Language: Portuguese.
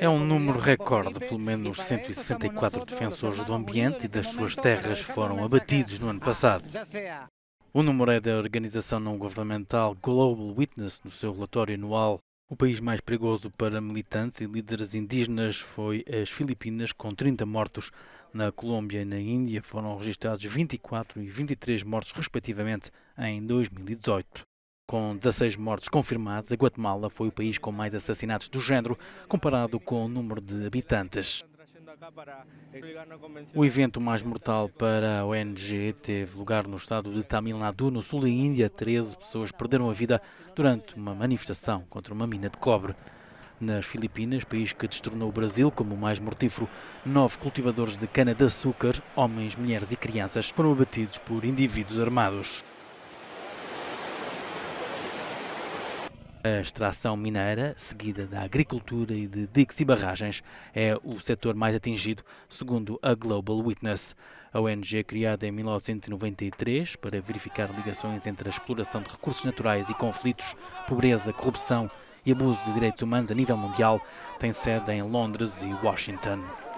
É um número recorde, pelo menos 164 defensores do ambiente e das suas terras foram abatidos no ano ah, passado. O número é da organização não governamental Global Witness no seu relatório anual. O país mais perigoso para militantes e líderes indígenas foi as Filipinas, com 30 mortos. Na Colômbia e na Índia foram registrados 24 e 23 mortos, respectivamente, em 2018. Com 16 mortes confirmadas, a Guatemala foi o país com mais assassinatos do género, comparado com o número de habitantes. O evento mais mortal para a ONG teve lugar no estado de Tamil Nadu, no sul da Índia. 13 pessoas perderam a vida durante uma manifestação contra uma mina de cobre. Nas Filipinas, país que destornou o Brasil como o mais mortífero, nove cultivadores de cana-de-açúcar, homens, mulheres e crianças, foram abatidos por indivíduos armados. A extração mineira, seguida da agricultura e de diques e barragens, é o setor mais atingido, segundo a Global Witness. A ONG, criada em 1993 para verificar ligações entre a exploração de recursos naturais e conflitos, pobreza, corrupção e abuso de direitos humanos a nível mundial, tem sede em Londres e Washington.